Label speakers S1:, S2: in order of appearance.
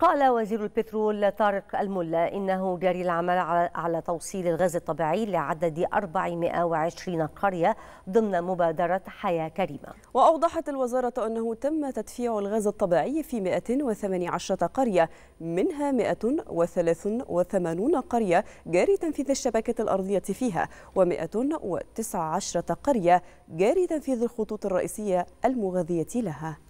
S1: قال وزير البترول طارق الملا إنه جاري العمل على توصيل الغاز الطبيعي لعدد 420 قرية ضمن مبادرة حياة
S2: كريمة وأوضحت الوزارة أنه تم تدفيع الغاز الطبيعي في 118 قرية منها 183 قرية جاري تنفيذ الشبكة الأرضية فيها و119 قرية جاري تنفيذ الخطوط الرئيسية المغذية لها